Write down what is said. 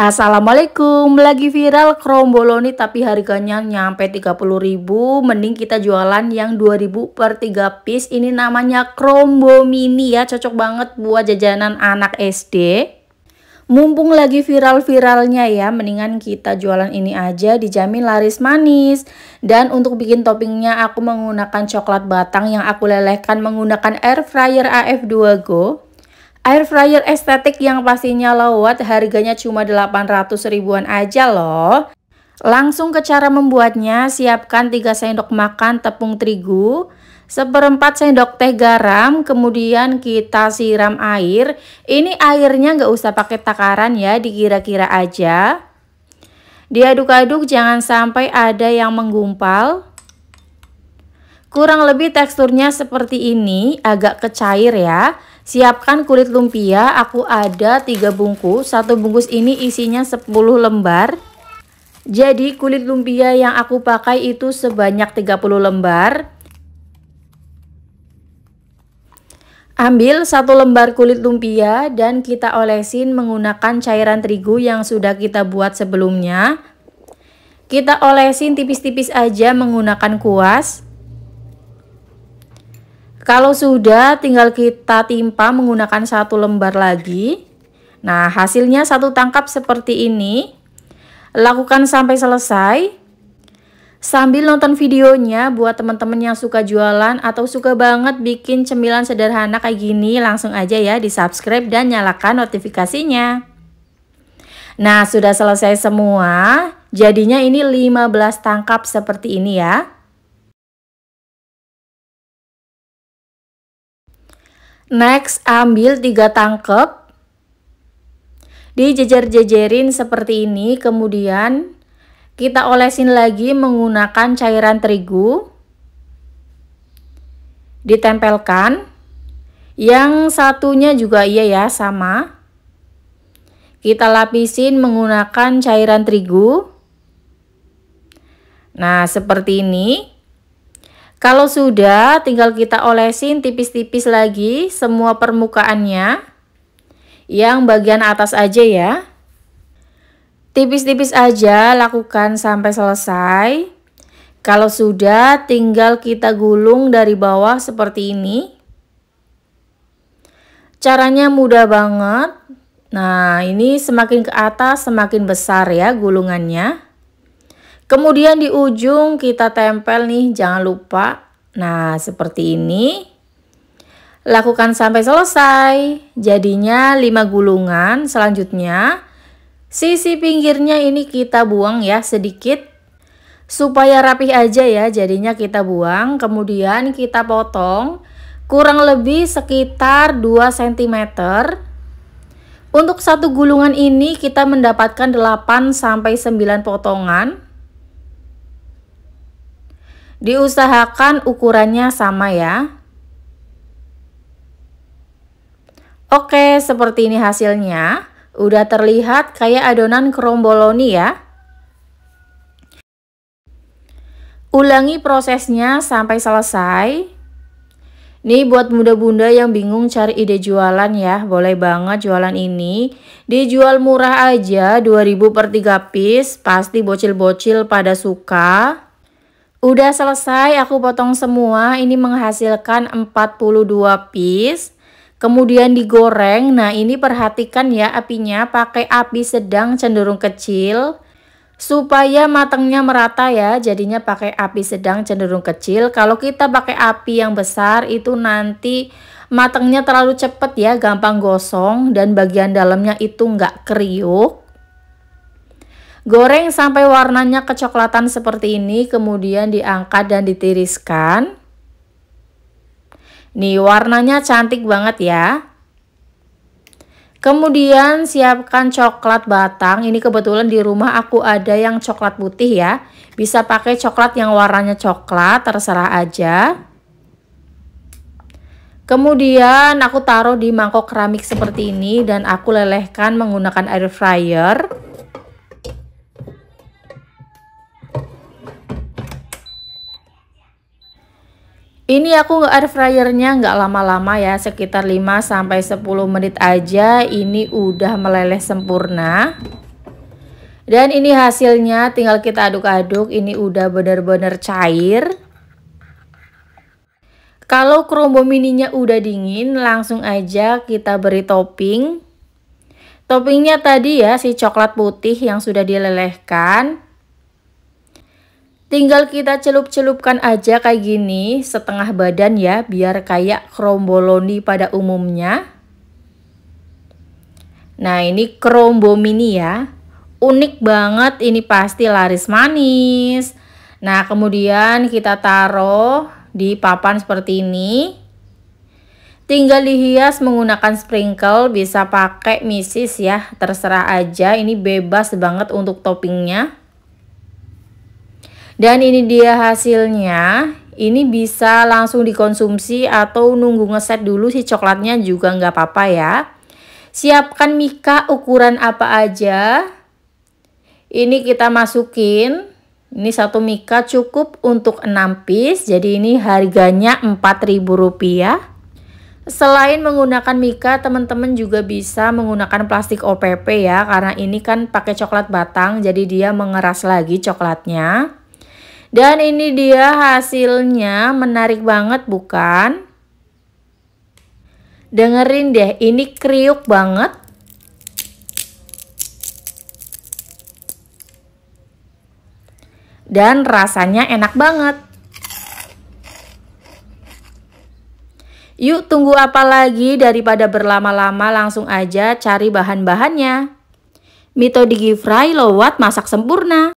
Assalamualaikum, lagi viral kromboloni tapi harganya nyampe 30.000 Mending kita jualan yang 2000 per 3 piece Ini namanya krombo mini ya, cocok banget buat jajanan anak SD Mumpung lagi viral-viralnya ya, mendingan kita jualan ini aja dijamin laris manis Dan untuk bikin toppingnya aku menggunakan coklat batang yang aku lelehkan menggunakan air fryer AF2 Go Air fryer estetik yang pastinya lowat harganya cuma 800 ribuan aja loh. Langsung ke cara membuatnya, siapkan 3 sendok makan tepung terigu, seperempat sendok teh garam, kemudian kita siram air. Ini airnya nggak usah pakai takaran ya, dikira-kira aja. Diaduk-aduk jangan sampai ada yang menggumpal. Kurang lebih teksturnya seperti ini, agak kecair ya. Siapkan kulit lumpia, aku ada 3 bungkus, satu bungkus ini isinya 10 lembar. Jadi kulit lumpia yang aku pakai itu sebanyak 30 lembar. Ambil satu lembar kulit lumpia dan kita olesin menggunakan cairan terigu yang sudah kita buat sebelumnya. Kita olesin tipis-tipis aja menggunakan kuas. Kalau sudah tinggal kita timpa menggunakan satu lembar lagi. Nah, hasilnya satu tangkap seperti ini. Lakukan sampai selesai. Sambil nonton videonya buat teman-teman yang suka jualan atau suka banget bikin cemilan sederhana kayak gini, langsung aja ya di-subscribe dan nyalakan notifikasinya. Nah, sudah selesai semua. Jadinya ini 15 tangkap seperti ini ya. Next, ambil 3 tangkep. Dijejer-jejerin seperti ini, kemudian kita olesin lagi menggunakan cairan terigu. Ditempelkan. Yang satunya juga iya ya, sama. Kita lapisin menggunakan cairan terigu. Nah, seperti ini. Kalau sudah, tinggal kita olesin tipis-tipis lagi semua permukaannya. Yang bagian atas aja ya. Tipis-tipis aja lakukan sampai selesai. Kalau sudah, tinggal kita gulung dari bawah seperti ini. Caranya mudah banget. Nah, ini semakin ke atas semakin besar ya gulungannya. Kemudian di ujung kita tempel nih, jangan lupa. Nah, seperti ini. Lakukan sampai selesai. Jadinya 5 gulungan. Selanjutnya, sisi pinggirnya ini kita buang ya sedikit. Supaya rapih aja ya, jadinya kita buang. Kemudian kita potong kurang lebih sekitar 2 cm. Untuk satu gulungan ini kita mendapatkan 8 sampai 9 potongan. Diusahakan ukurannya sama ya. Oke, seperti ini hasilnya. Udah terlihat kayak adonan kromboloni ya. Ulangi prosesnya sampai selesai. Nih buat bunda-bunda yang bingung cari ide jualan ya, boleh banget jualan ini. Dijual murah aja, 2000 per 3 piece, pasti bocil-bocil pada suka. Udah selesai aku potong semua, ini menghasilkan 42 piece. Kemudian digoreng, nah ini perhatikan ya apinya pakai api sedang cenderung kecil. Supaya matangnya merata ya, jadinya pakai api sedang cenderung kecil. Kalau kita pakai api yang besar itu nanti matangnya terlalu cepat ya, gampang gosong dan bagian dalamnya itu nggak kriuk. Goreng sampai warnanya kecoklatan seperti ini, kemudian diangkat dan ditiriskan. Nih, warnanya cantik banget ya. Kemudian siapkan coklat batang. Ini kebetulan di rumah aku ada yang coklat putih ya. Bisa pakai coklat yang warnanya coklat, terserah aja. Kemudian aku taruh di mangkok keramik seperti ini dan aku lelehkan menggunakan air fryer. Ini aku air fryernya nggak lama-lama ya, sekitar 5 sampai 10 menit aja ini udah meleleh sempurna. Dan ini hasilnya tinggal kita aduk-aduk, ini udah bener-bener cair. Kalau krombo mininya udah dingin, langsung aja kita beri topping. Toppingnya tadi ya si coklat putih yang sudah dilelehkan. Tinggal kita celup-celupkan aja kayak gini setengah badan ya biar kayak kromboloni pada umumnya. Nah ini krombo mini ya. Unik banget ini pasti laris manis. Nah kemudian kita taruh di papan seperti ini. Tinggal dihias menggunakan sprinkle, bisa pakai misis ya, terserah aja. Ini bebas banget untuk toppingnya. Dan ini dia hasilnya. Ini bisa langsung dikonsumsi atau nunggu ngeset dulu si coklatnya juga nggak apa-apa ya. Siapkan mika ukuran apa aja. Ini kita masukin. Ini satu mika cukup untuk 6 piece. Jadi ini harganya Rp4.000. Selain menggunakan mika, teman-teman juga bisa menggunakan plastik OPP ya, karena ini kan pakai coklat batang, jadi dia mengeras lagi coklatnya. Dan ini dia hasilnya menarik banget bukan? Dengerin deh, ini kriuk banget. Dan rasanya enak banget. Yuk tunggu apa lagi daripada berlama-lama langsung aja cari bahan-bahannya. Mito Digifry Lowat masak sempurna.